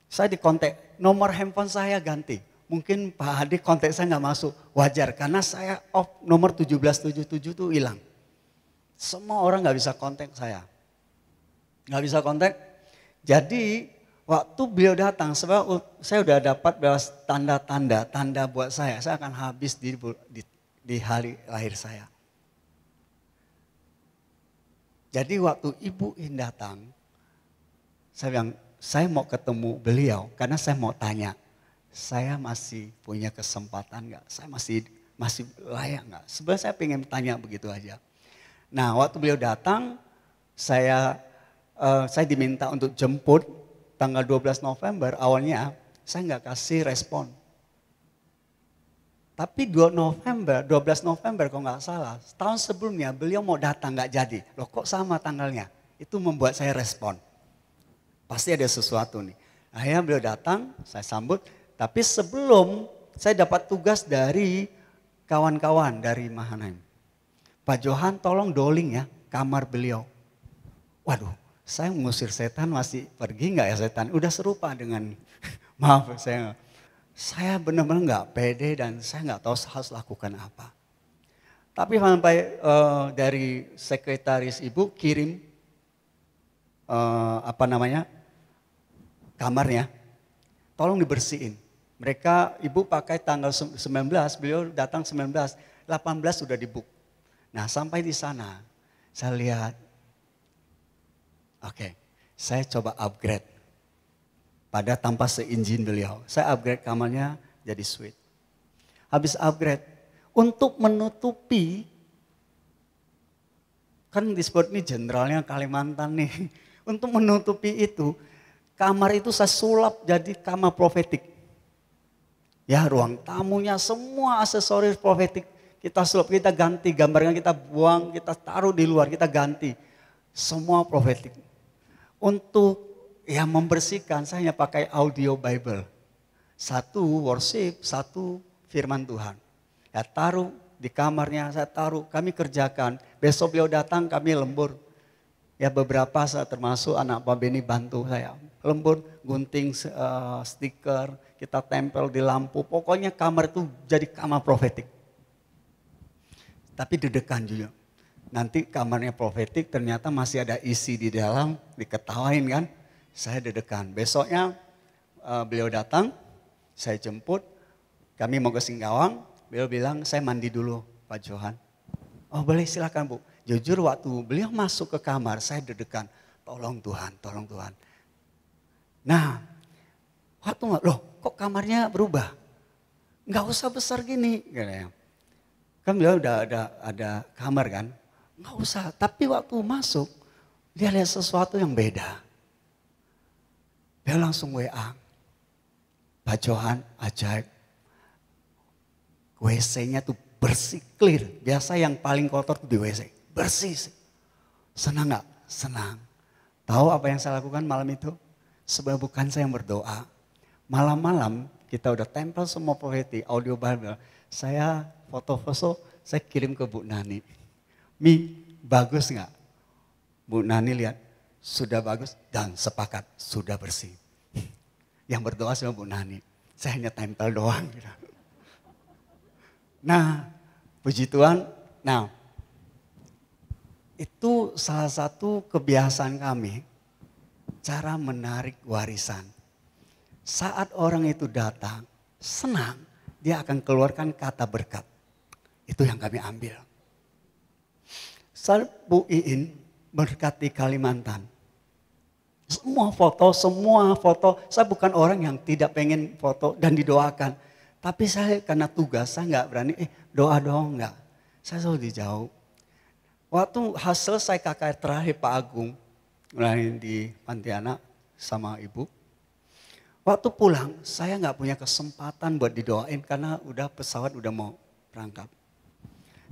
S2: saya dikontak, nomor handphone saya ganti. Mungkin Pak Hadi kontak saya nggak masuk, wajar karena saya off nomor 1777 itu hilang. Semua orang nggak bisa kontak saya. Nggak bisa kontak. Jadi waktu beliau datang, sebab saya udah dapat bahwa tanda-tanda, tanda buat saya, saya akan habis di, di, di hari lahir saya. Jadi waktu ibu ini datang, saya bilang, saya mau ketemu beliau karena saya mau tanya, saya masih punya kesempatan nggak? Saya masih masih layak nggak? Sebenarnya saya pengen tanya begitu aja. Nah, waktu beliau datang, saya uh, saya diminta untuk jemput tanggal 12 November. Awalnya saya nggak kasih respon. Tapi 2 November, 12 November kalau nggak salah, tahun sebelumnya beliau mau datang nggak jadi. Loh kok sama tanggalnya? Itu membuat saya respon. Pasti ada sesuatu nih. Akhirnya beliau datang, saya sambut. Tapi sebelum saya dapat tugas dari kawan-kawan dari Mahanaim. Pak Johan tolong doling ya kamar beliau. Waduh, saya mengusir setan masih pergi nggak ya setan? Udah serupa dengan maaf saya. Saya benar-benar nggak pede dan saya nggak tahu harus lakukan apa. Tapi sampai uh, dari sekretaris ibu kirim uh, apa namanya kamarnya, tolong dibersihin. Mereka ibu pakai tanggal 19, beliau datang 19, 18 sudah dibuk Nah sampai di sana saya lihat, oke okay, saya coba upgrade pada tanpa seinjin beliau. Saya upgrade kamarnya jadi suite. Habis upgrade, untuk menutupi, kan di sport ini generalnya Kalimantan nih. Untuk menutupi itu, kamar itu saya sulap jadi kamar profetik. Ya ruang tamunya semua aksesoris profetik kita sulap, kita ganti gambarnya, kita buang, kita taruh di luar, kita ganti. Semua profetik. Untuk yang membersihkan, saya hanya pakai audio Bible. Satu worship, satu firman Tuhan. Ya taruh di kamarnya, saya taruh, kami kerjakan. Besok beliau datang, kami lembur. Ya beberapa saya termasuk anak Pak Beni bantu saya. Lembur, gunting uh, stiker, kita tempel di lampu. Pokoknya kamar itu jadi kamar profetik. Tapi dedekan juga. Nanti kamarnya profetik ternyata masih ada isi di dalam, diketawain kan. Saya dedekan. Besoknya uh, beliau datang, saya jemput, kami mau ke Singkawang, beliau bilang saya mandi dulu Pak Johan. Oh boleh silakan Bu. Jujur waktu beliau masuk ke kamar saya dedekan, tolong Tuhan, tolong Tuhan. Nah, waktu loh kok kamarnya berubah? Enggak usah besar gini, katanya. Kan beliau udah ada ada kamar kan? nggak usah, tapi waktu masuk dia lihat sesuatu yang beda. Dia langsung WA. Pak Johan ajaib. WC-nya tuh bersih, clear. Biasa yang paling kotor tuh di WC. Bersih. Senang gak? Senang. Tahu apa yang saya lakukan malam itu? Sebab bukan saya yang berdoa. Malam-malam kita udah tempel semua profeti, audio Bible. Saya foto-foto saya kirim ke Bu Nani. Mi, bagus nggak? Bu Nani lihat, sudah bagus dan sepakat, sudah bersih. Yang berdoa sama Bu Nani, saya hanya tempel doang. Nah, puji Tuhan, nah itu salah satu kebiasaan kami, cara menarik warisan. Saat orang itu datang, senang, dia akan keluarkan kata berkat. Itu yang kami ambil. Sarpu Iin berkati Kalimantan. Semua foto, semua foto. Saya bukan orang yang tidak pengen foto dan didoakan. Tapi saya karena tugas, saya nggak berani, eh doa dong nggak. Saya selalu dijauh. Waktu hasil saya kakak terakhir Pak Agung, mulai di Pantianak sama ibu. Waktu pulang, saya nggak punya kesempatan buat didoain karena udah pesawat udah mau berangkat.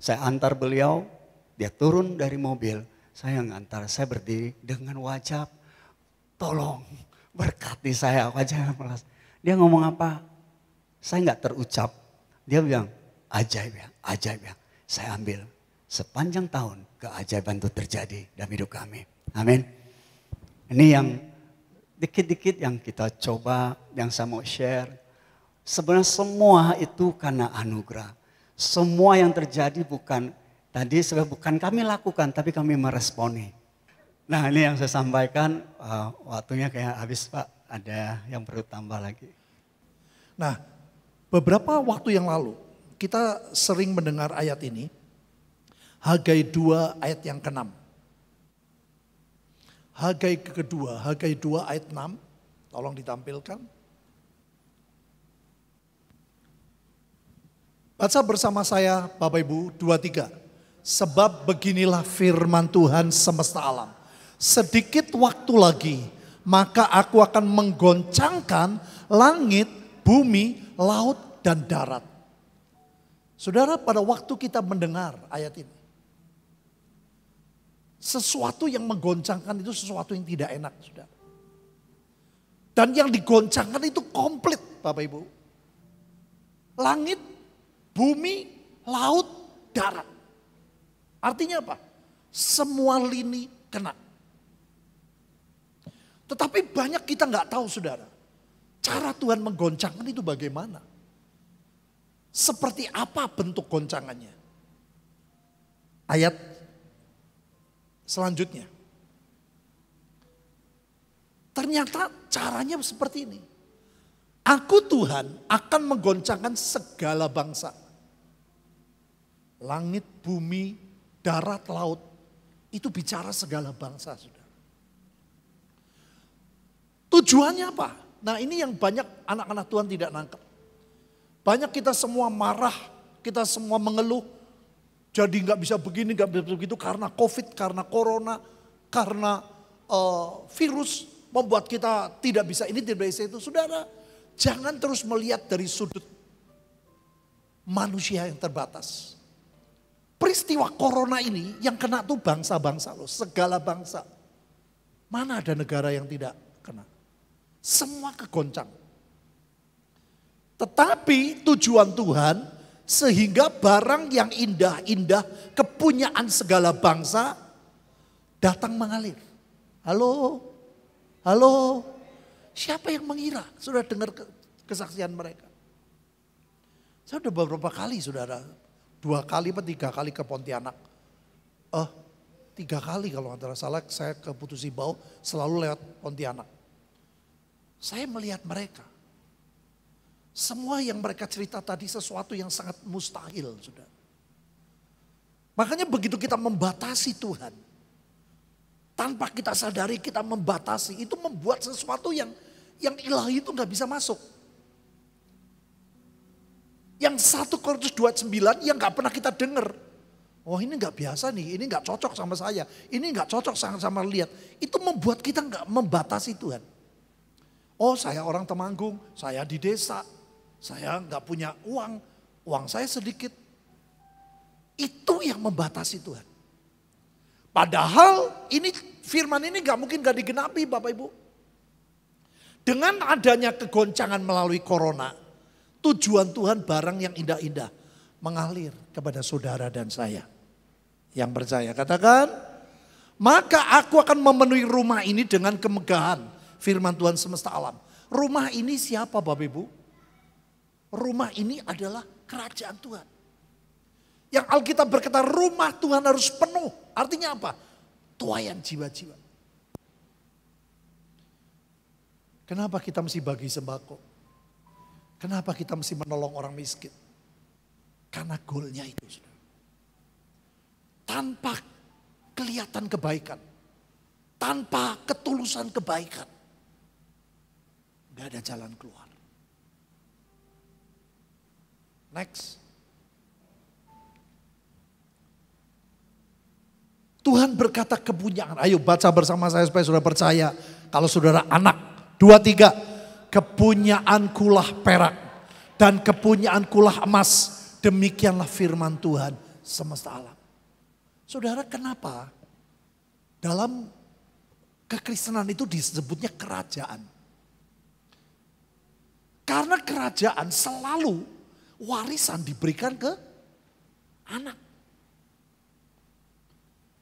S2: Saya antar beliau, dia turun dari mobil. Saya ngantar, saya berdiri dengan wajah tolong berkati saya wajah melas. Dia ngomong apa? Saya nggak terucap. Dia bilang ajaib ya, ajaib ya. Saya ambil sepanjang tahun keajaiban itu terjadi dalam hidup kami. Amin. Ini yang dikit-dikit yang kita coba, yang saya mau share. Sebenarnya semua itu karena anugerah. Semua yang terjadi bukan tadi sebab bukan kami lakukan, tapi kami meresponi. Nah ini yang saya sampaikan, uh, waktunya kayak habis Pak, ada yang perlu tambah lagi.
S1: Nah beberapa waktu yang lalu kita sering mendengar ayat ini, Hagai dua ayat yang keenam. 6 Hagai kedua, Hagai dua ayat enam. tolong ditampilkan. Baca bersama saya Bapak Ibu 23. Sebab beginilah firman Tuhan semesta alam. Sedikit waktu lagi maka aku akan menggoncangkan langit, bumi, laut, dan darat. Saudara pada waktu kita mendengar ayat ini. Sesuatu yang menggoncangkan itu sesuatu yang tidak enak saudara. Dan yang digoncangkan itu komplit Bapak Ibu. Langit bumi, laut, darat. Artinya apa? Semua lini kena. Tetapi banyak kita nggak tahu saudara. Cara Tuhan menggoncangkan itu bagaimana? Seperti apa bentuk goncangannya? Ayat selanjutnya. Ternyata caranya seperti ini. Aku Tuhan akan menggoncangkan segala bangsa. Langit, bumi, darat, laut, itu bicara segala bangsa sudah. Tujuannya apa? Nah ini yang banyak anak-anak Tuhan tidak nangkep. Banyak kita semua marah, kita semua mengeluh. Jadi nggak bisa begini, nggak bisa begitu karena COVID, karena corona, karena uh, virus membuat kita tidak bisa ini, tidak bisa itu. Saudara, jangan terus melihat dari sudut manusia yang terbatas peristiwa corona ini yang kena tuh bangsa-bangsa loh, segala bangsa. Mana ada negara yang tidak kena? Semua kegoncang. Tetapi tujuan Tuhan sehingga barang yang indah-indah kepunyaan segala bangsa datang mengalir. Halo? Halo? Siapa yang mengira? Sudah dengar kesaksian mereka. Saya sudah beberapa kali saudara Dua kali atau tiga kali ke Pontianak. Eh, tiga kali kalau nggak salah saya ke Putusibau selalu lewat Pontianak. Saya melihat mereka. Semua yang mereka cerita tadi sesuatu yang sangat mustahil. sudah. Makanya begitu kita membatasi Tuhan. Tanpa kita sadari kita membatasi. Itu membuat sesuatu yang yang ilahi itu nggak bisa masuk. Yang 1 Korintus 29 yang nggak pernah kita dengar. Oh ini nggak biasa nih, ini nggak cocok sama saya, ini nggak cocok sama, sama lihat. Itu membuat kita nggak membatasi Tuhan. Oh saya orang Temanggung, saya di desa, saya nggak punya uang, uang saya sedikit. Itu yang membatasi Tuhan. Padahal ini firman ini nggak mungkin gak digenapi Bapak Ibu. Dengan adanya kegoncangan melalui corona, Tujuan Tuhan barang yang indah-indah mengalir kepada saudara dan saya. Yang percaya katakan, maka aku akan memenuhi rumah ini dengan kemegahan firman Tuhan semesta alam. Rumah ini siapa Bapak Ibu? Rumah ini adalah kerajaan Tuhan. Yang Alkitab berkata rumah Tuhan harus penuh. Artinya apa? Tuayan jiwa-jiwa. Kenapa kita mesti bagi sembako? Kenapa kita mesti menolong orang miskin? Karena goalnya itu. Tanpa kelihatan kebaikan. Tanpa ketulusan kebaikan.
S2: Gak ada jalan keluar.
S1: Next. Tuhan berkata kepunyaan. Ayo baca bersama saya supaya sudah percaya. Kalau saudara anak. Dua, tiga kepunyaankulah perak dan kepunyaankulah emas. Demikianlah firman Tuhan semesta alam. Saudara kenapa dalam kekristenan itu disebutnya kerajaan? Karena kerajaan selalu warisan diberikan ke anak.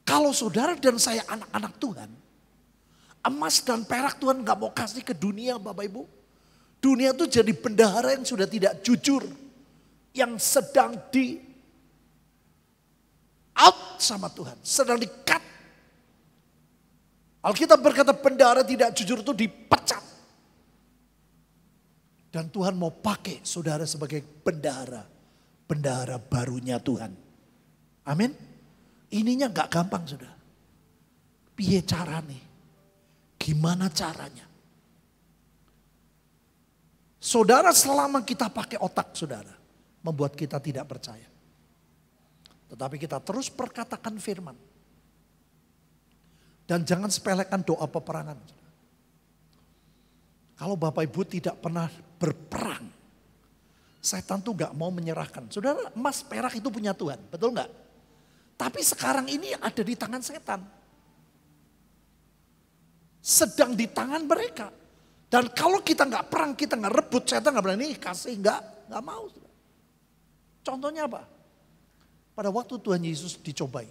S1: Kalau saudara dan saya anak-anak Tuhan, emas dan perak Tuhan gak mau kasih ke dunia Bapak Ibu. Dunia itu jadi bendahara yang sudah tidak jujur. Yang sedang di out sama Tuhan. Sedang di cut. Alkitab berkata bendahara tidak jujur itu dipecat. Dan Tuhan mau pakai saudara sebagai bendahara. Bendahara barunya Tuhan. Amin. Ininya gak gampang saudara. Piye cara nih? Gimana caranya? Saudara selama kita pakai otak saudara. Membuat kita tidak percaya. Tetapi kita terus perkatakan firman. Dan jangan sepelekan doa peperangan. Kalau Bapak Ibu tidak pernah berperang. Setan tuh gak mau menyerahkan. Saudara emas perak itu punya Tuhan. Betul gak? Tapi sekarang ini ada di tangan setan. Sedang di tangan mereka. Dan kalau kita nggak perang, kita nggak rebut, setan nggak berani kasih, nggak, nggak mau. Contohnya apa? Pada waktu Tuhan Yesus dicobai,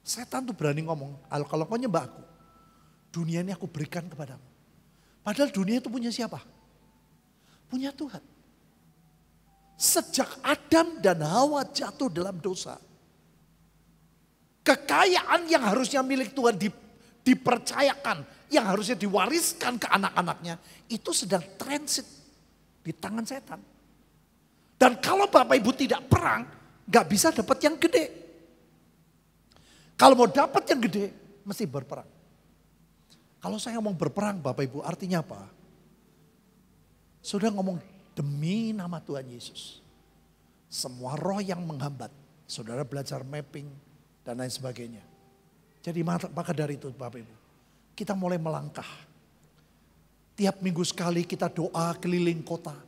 S1: setan tuh berani ngomong, kalau kau nyembah aku, dunia ini aku berikan kepadamu. Padahal dunia itu punya siapa? Punya Tuhan. Sejak Adam dan Hawa jatuh dalam dosa, kekayaan yang harusnya milik Tuhan dipercayakan, yang harusnya diwariskan ke anak-anaknya itu sedang transit di tangan setan. Dan kalau Bapak Ibu tidak perang, gak bisa dapat yang gede. Kalau mau dapat yang gede, mesti berperang. Kalau saya ngomong berperang Bapak Ibu artinya apa? Sudah ngomong demi nama Tuhan Yesus. Semua roh yang menghambat. Saudara belajar mapping dan lain sebagainya. Jadi maka dari itu Bapak Ibu kita mulai melangkah. Tiap minggu sekali kita doa keliling kota.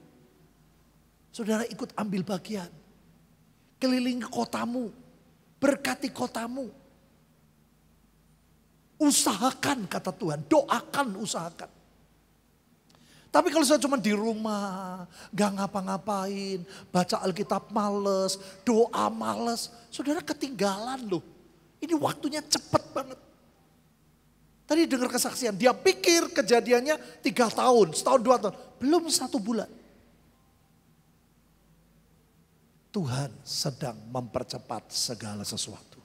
S1: Saudara ikut ambil bagian. Keliling kotamu. Berkati kotamu. Usahakan kata Tuhan. Doakan, usahakan. Tapi kalau saya cuma di rumah, gak ngapa-ngapain, baca Alkitab males, doa males, saudara ketinggalan loh. Ini waktunya cepat banget. Tadi dengar kesaksian, dia pikir kejadiannya tiga tahun, setahun dua tahun, belum satu bulan. Tuhan sedang mempercepat segala sesuatu.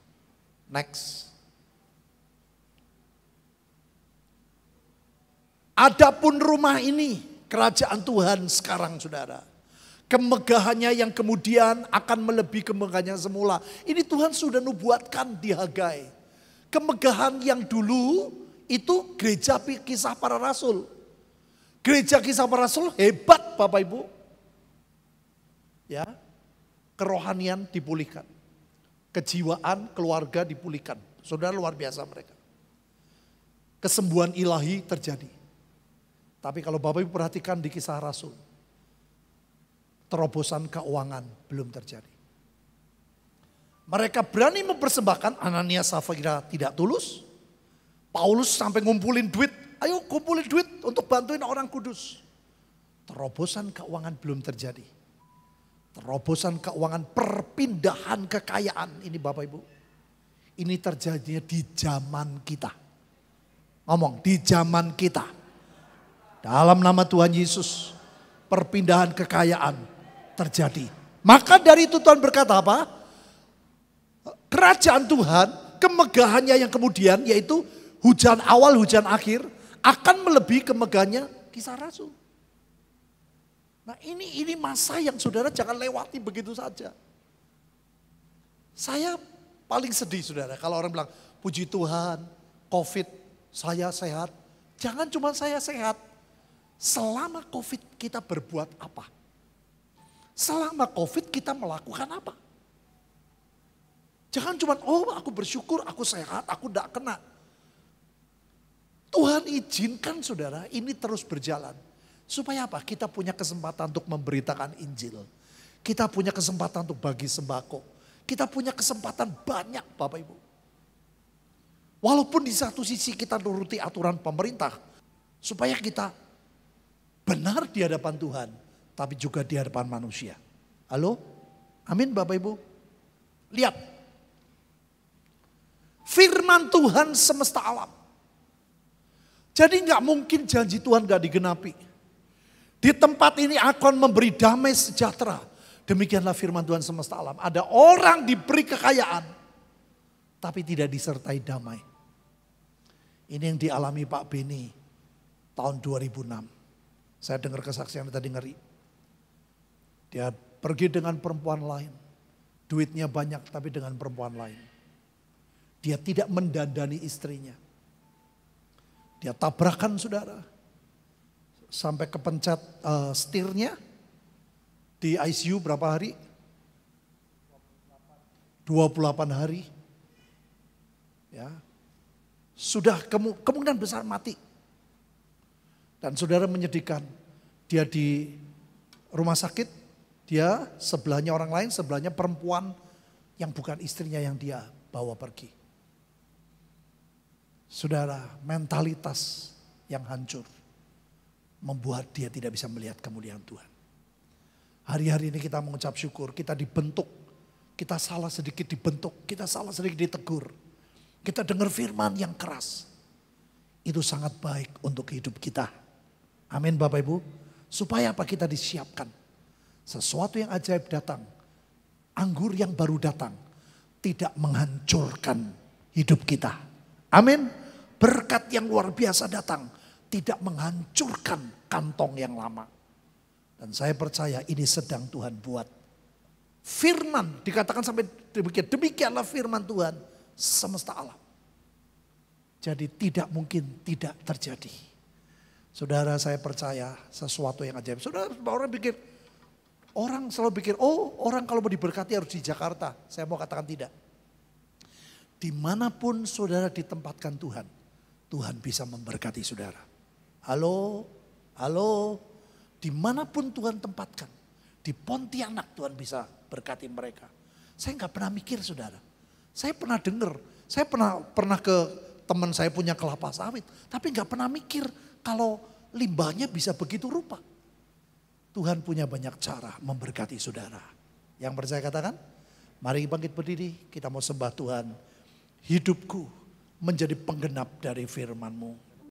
S1: Next. Adapun rumah ini, kerajaan Tuhan sekarang saudara. Kemegahannya yang kemudian akan melebihi kemegahannya semula. Ini Tuhan sudah nubuatkan di Hagai. Kemegahan yang dulu itu gereja kisah para rasul. Gereja kisah para rasul hebat Bapak Ibu. Ya, kerohanian dipulihkan. Kejiwaan keluarga dipulihkan. Saudara luar biasa mereka. Kesembuhan ilahi terjadi. Tapi kalau Bapak Ibu perhatikan di kisah rasul. Terobosan keuangan belum terjadi. Mereka berani mempersembahkan Anania Safira tidak tulus. Paulus sampai ngumpulin duit. Ayo kumpulin duit untuk bantuin orang kudus. Terobosan keuangan belum terjadi. Terobosan keuangan perpindahan kekayaan. Ini Bapak Ibu. Ini terjadinya di zaman kita. Ngomong, di zaman kita. Dalam nama Tuhan Yesus. Perpindahan kekayaan terjadi. Maka dari itu Tuhan berkata apa? Kerajaan Tuhan, kemegahannya yang kemudian yaitu hujan awal, hujan akhir akan melebihi kemegahnya kisah rasul. Nah ini ini masa yang saudara jangan lewati begitu saja. Saya paling sedih saudara kalau orang bilang puji Tuhan covid saya sehat. Jangan cuma saya sehat. Selama covid kita berbuat apa? Selama covid kita melakukan apa? Jangan cuma oh aku bersyukur aku sehat aku tidak kena. Tuhan izinkan saudara ini terus berjalan. Supaya apa? Kita punya kesempatan untuk memberitakan Injil. Kita punya kesempatan untuk bagi sembako. Kita punya kesempatan banyak Bapak Ibu. Walaupun di satu sisi kita nuruti aturan pemerintah. Supaya kita benar di hadapan Tuhan. Tapi juga di hadapan manusia. Halo? Amin Bapak Ibu. Lihat. Firman Tuhan semesta alam jadi nggak mungkin janji Tuhan nggak digenapi. Di tempat ini akan memberi damai sejahtera. Demikianlah firman Tuhan semesta alam. Ada orang diberi kekayaan, tapi tidak disertai damai. Ini yang dialami Pak Beni tahun 2006. Saya dengar kesaksian tadi ngeri. Dia pergi dengan perempuan lain. Duitnya banyak tapi dengan perempuan lain. Dia tidak mendandani istrinya dia tabrakan saudara. Sampai kepencet uh, setirnya. Di ICU berapa hari? 28 hari. Ya. Sudah kemu kemungkinan besar mati. Dan saudara menyedihkan. Dia di rumah sakit. Dia sebelahnya orang lain, sebelahnya perempuan yang bukan istrinya yang dia bawa pergi. Saudara, mentalitas yang hancur membuat dia tidak bisa melihat kemuliaan Tuhan. Hari-hari ini kita mengucap syukur, kita dibentuk, kita salah sedikit dibentuk, kita salah sedikit ditegur. Kita dengar firman yang keras. Itu sangat baik untuk hidup kita. Amin Bapak Ibu. Supaya apa kita disiapkan. Sesuatu yang ajaib datang. Anggur yang baru datang. Tidak menghancurkan hidup kita Amin. Berkat yang luar biasa datang. Tidak menghancurkan kantong yang lama. Dan saya percaya ini sedang Tuhan buat. Firman dikatakan sampai demikian. Demikianlah firman Tuhan semesta alam. Jadi tidak mungkin tidak terjadi. Saudara saya percaya sesuatu yang ajaib. Saudara orang pikir, orang selalu pikir, oh orang kalau mau diberkati harus di Jakarta. Saya mau katakan tidak. Dimanapun saudara ditempatkan Tuhan, Tuhan bisa memberkati saudara. Halo, halo, dimanapun Tuhan tempatkan. Di Pontianak Tuhan bisa berkati mereka. Saya nggak pernah mikir saudara. Saya pernah dengar, saya pernah pernah ke teman saya punya kelapa sawit. Tapi nggak pernah mikir kalau limbahnya bisa begitu rupa. Tuhan punya banyak cara memberkati saudara. Yang percaya katakan, mari bangkit berdiri, kita mau sembah Tuhan hidupku menjadi penggenap dari firman-Mu.